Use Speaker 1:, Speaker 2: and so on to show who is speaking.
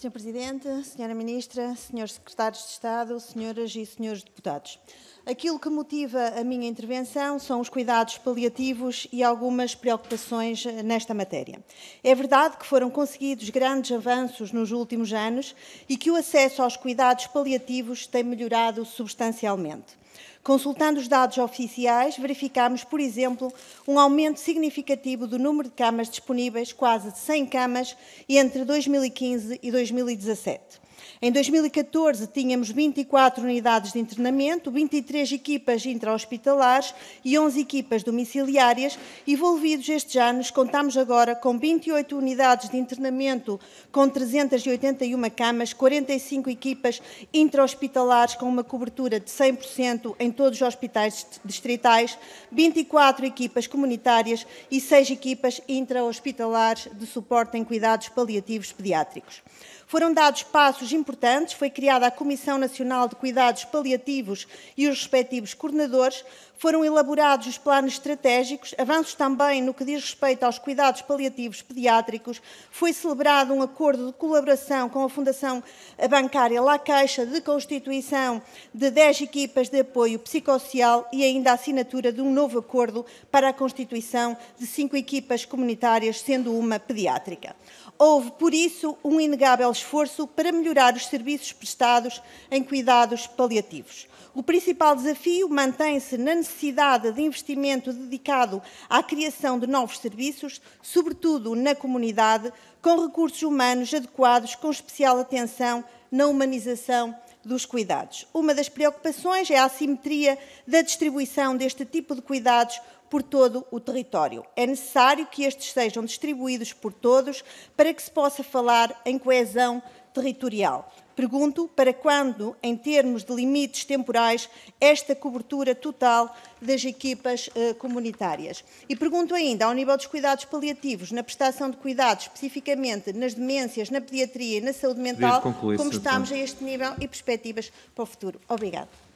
Speaker 1: Sr. Presidente, Sra. Ministra, Srs. Secretários de Estado, Senhoras e Srs. Deputados. Aquilo que motiva a minha intervenção são os cuidados paliativos e algumas preocupações eh, nesta matéria. É verdade que foram conseguidos grandes avanços nos últimos anos e que o acesso aos cuidados paliativos tem melhorado substancialmente. Consultando os dados oficiais, verificamos, por exemplo, um aumento significativo do número de camas disponíveis, quase de 100 camas, entre 2015 e 2017. Em 2014, tínhamos 24 unidades de internamento, 23 equipas intra-hospitalares e 11 equipas domiciliárias. Envolvidos estes anos, contamos agora com 28 unidades de internamento com 381 camas, 45 equipas intra-hospitalares com uma cobertura de 100% em todos os hospitais distritais, 24 equipas comunitárias e 6 equipas intra-hospitalares de suporte em cuidados paliativos pediátricos. Foram dados passos importantes, foi criada a Comissão Nacional de Cuidados Paliativos e os respectivos coordenadores, foram elaborados os planos estratégicos, avanços também no que diz respeito aos cuidados paliativos pediátricos, foi celebrado um acordo de colaboração com a Fundação Bancária La Caixa de constituição de 10 equipas de apoio psicossocial e ainda a assinatura de um novo acordo para a constituição de cinco equipas comunitárias, sendo uma pediátrica. Houve, por isso, um inegável esforço para melhorar os serviços prestados em cuidados paliativos. O principal desafio mantém-se na necessidade de investimento dedicado à criação de novos serviços, sobretudo na comunidade, com recursos humanos adequados, com especial atenção na humanização dos cuidados. Uma das preocupações é a assimetria da distribuição deste tipo de cuidados por todo o território. É necessário que estes sejam distribuídos por todos para que se possa falar em coesão territorial. Pergunto para quando, em termos de limites temporais, esta cobertura total das equipas uh, comunitárias. E pergunto ainda, ao nível dos cuidados paliativos, na prestação de cuidados, especificamente nas demências, na pediatria e na saúde mental, como estamos a este nível e perspectivas para o futuro. Obrigada.